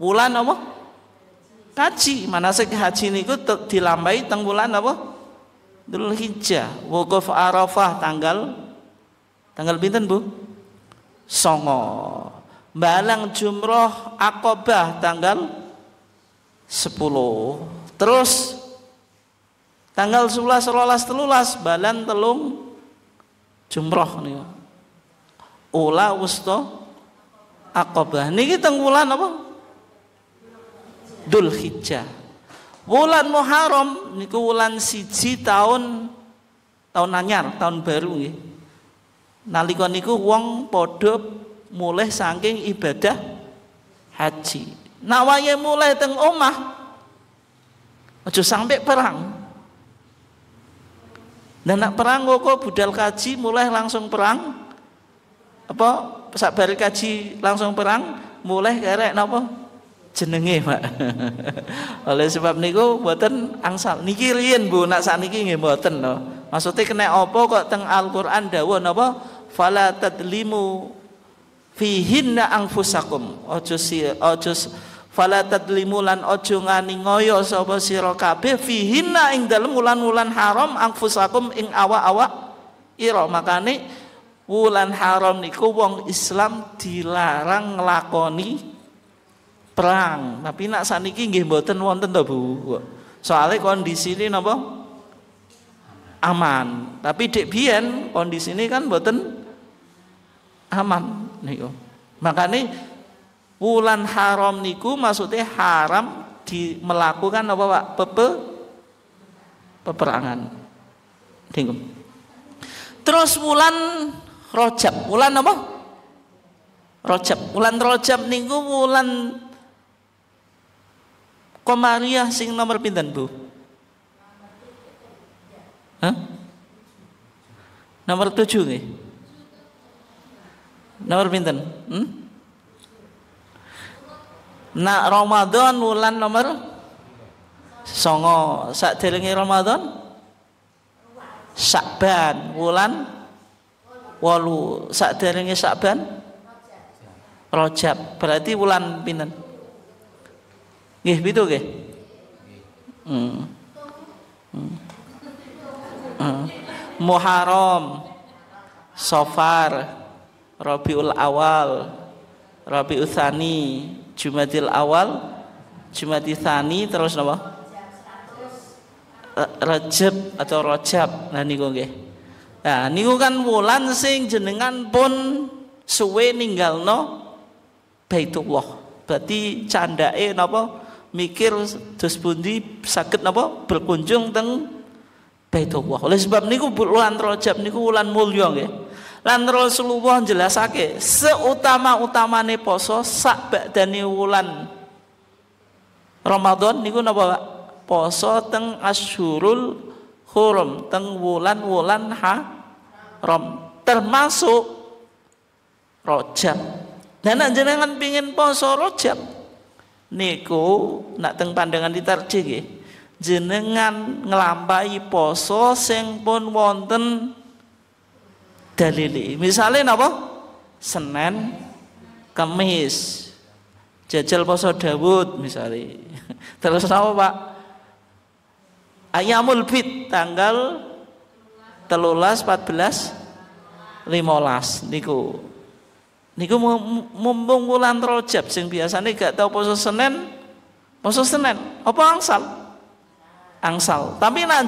bulan apa? Haji mana sih haji niku dilambai teng bulan apa? Zulhijjah, wukuf Arafah tanggal tanggal pinten, Bu? Songo. Balang jumroh akobah tanggal 10 terus tanggal 11 rolas telulas balan telung jumroh nih ula wusto Aqabah. Niki teng wulan apa? Dzulhijjah. Wulan Muharram niku wulan siji tahun tahun anyar, tahun baru nggih. Nalika niku wong padha mulai saking ibadah haji. Nawaya mulai teng omah aja sampai perang. Dan nak perang kok budal kaji mulai langsung perang apa sak bari kaji langsung perang mulai kerek napa jenenge Pak. Oleh sebab niku mboten angsal. Niki riyen Bu, nak sakniki nggih mboten no. Maksudnya kena apa kok teng Al-Qur'an dawuh napa fala tadlimu fihinna angfusakum. Ojo si ojo fala tadlimu lan ojo ngani ngoyo sapa sira kabeh fihinna ing dalem ulan-ulan haram angfusakum ing awak-awak ira makane wulan haram niku wong Islam dilarang nglakoni perang. Tapi nak saniki nggih mboten wonten to, Bu. Soale ini, napa? Aman. Tapi dek biyen ini kan mboten aman niku. Makane wulan haram niku maksudnya haram di melakukan apa Pak? Pepe peperangan. Terus wulan Rojab bulan apa Rojab bulan Rojab niku bulan Komariah sing nomor pinten Bu Hah? Nomor tujuh nih Nomor pinten hmm? Nak Ramadan bulan nomor songo sak delengi Ramadan Sakban bulan walu sakderenge Sa'ban Rojab berarti bulan pinten nggih pitu nggih hmm. hmm. hmm. Muharram Sofar Rabiul Awal Rabiul Thani Jumadil Awal Jumadil Thani terus napa Rajab atau Rojab nah niku nggih Nah, niku kan wulan sing jenengan pun suwe ninggalno Baitullah. Berarti candake napa mikir terus pundi sakit napa berkunjung teng Baitullah. Oleh sebab niku bulan Rajab niku wulan mulya nggih. Lan Rasulullah jelasake seutama-utamane poso sak badane wulan Ramadan niku napa Pak? Poso teng Asyurul hurum teng wulan-wulan ha rom termasuk rojab dan jenengan pingin poso rojab niku nak teng pandangan ditarji jenengan ngelampai poso sing pun wonten dalili misalnya apa Senin kemis jajal poso Dawud misalnya terus apa Pak Ayamul fit tanggal telulas 14 15 niku niku mumpung wulan Rajab sing biasanya gak tau poso senen poso senen apa angsal angsal tapi nek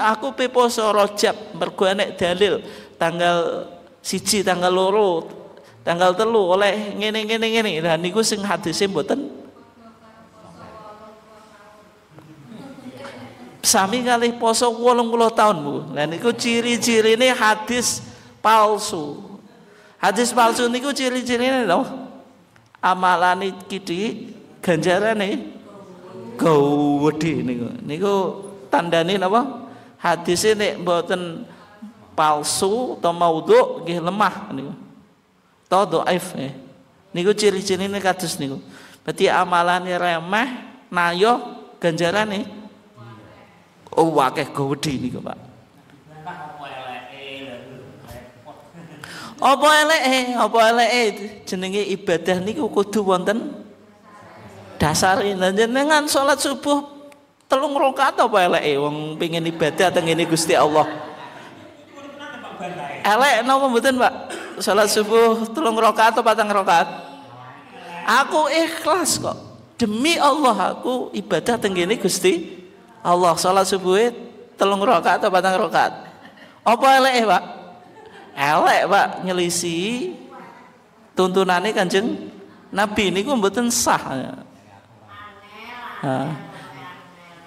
aku pe poso Rajab mergo dalil tanggal siji tanggal loro tanggal telu oleh ngene ngene ngene dan niku sing hadise mboten sami kali poso 80 tahun Bu. Lah niku ciri-cirine hadis palsu. Hadis palsu niku ciri-cirine lho. Amalane kidi ganjarane gawedhe niku. Niku tandane napa? hadis ini buatan palsu atau maudhu gih lemah niku. Ta dhaif nggih. Eh. Niku ciri-cirine kados niku. Berarti amalane remeh, nayo nih. Oh wakeh gawedi kok Pak. Apa eleke? Apa eleke? Jenenge ibadah kok kudu wonten dasare. Jenengan sholat subuh telung rakaat apa eleke wong pengin ibadah teng Gusti Allah. Elek napa mboten, Pak? Sholat subuh telung rakaat apa patang rakaat? Aku ikhlas kok. Demi Allah aku ibadah teng Gusti Allah sholat subuh telung rokat atau batang rokat apa elek pak elek pak nyelisi tuntunannya kanjeng Nabi ini gue mboten sah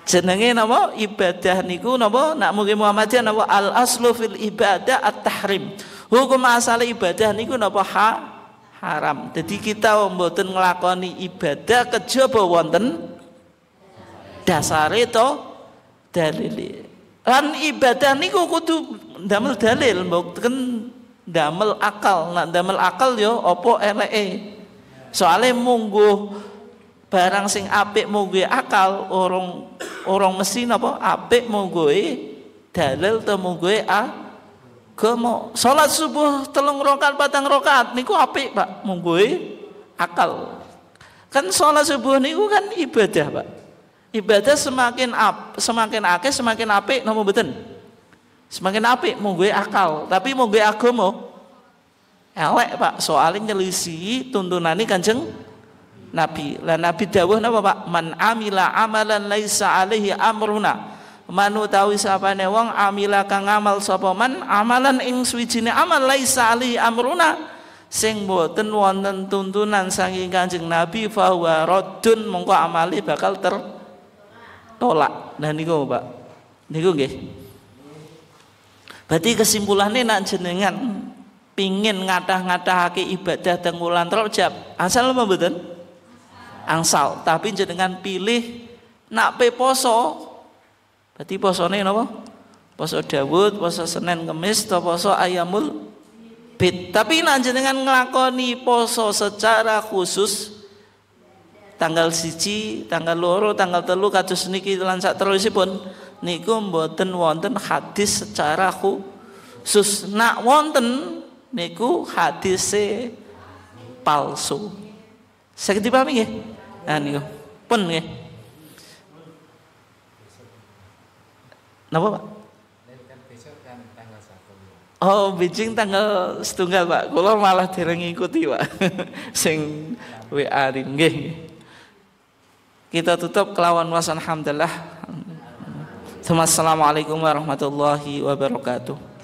jenenge napa ibadah niku napa nak mugi Muhammadiyah napa al aslu fil ibadah at tahrim hukum asal ibadah niku napa ha haram jadi kita mboten ngelakoni ibadah kejaba wonten dasare to dalil lan ibadah niku kudu damel dalil mboten kan damel akal nak damel akal yo opo eleke soale mungguh barang sing ape mungguh akal orang orang mesin apa apik mungguh dalil te mungguh agama salat subuh telung rokat patang rokat niku apik Pak mungguh akal kan salat subuh niku kan ibadah Pak ibadah semakin ap semakin akeh semakin apik napa mboten? Semakin apik gue akal, tapi mau gue agomo elek, Pak. Soalnya tuntunan ini Kanjeng Nabi. Lah Nabi dawuh napa, Pak? Man amila amalan laisa alaihi amruna. Man utawi sapane wong amila kang amal sapa man amalan ing suwijine amal laisa alaihi amruna. sing boten wonten tuntunan saking Kanjeng Nabi fahuwa raddun mongko amali bakal ter tolak. Nah niku Pak. Niku nggih. Berarti kesimpulannya nak jenengan pingin ngadah-ngadahake ibadah teng wulan rojab. Asal apa mboten? Angsal, tapi jenengan pilih nak pe poso. Berarti posone napa? Poso Dawud, poso Senin Kemis, atau poso Ayamul Bid. Tapi nak jenengan ngelakoni poso secara khusus tanggal siji, tanggal loro, tanggal telu kados niki lan sak pun, niku mboten wonten hadis secara khusus. Nak wonten niku hadis palsu. saya dipahami nggih? Nah niku pun nggih. Napa Pak? Oh, Beijing tanggal setunggal Pak. kalau malah dereng ikuti Pak. Sing WA nggih. Kita tutup kelawan was alhamdulillah. Assalamualaikum warahmatullahi wabarakatuh.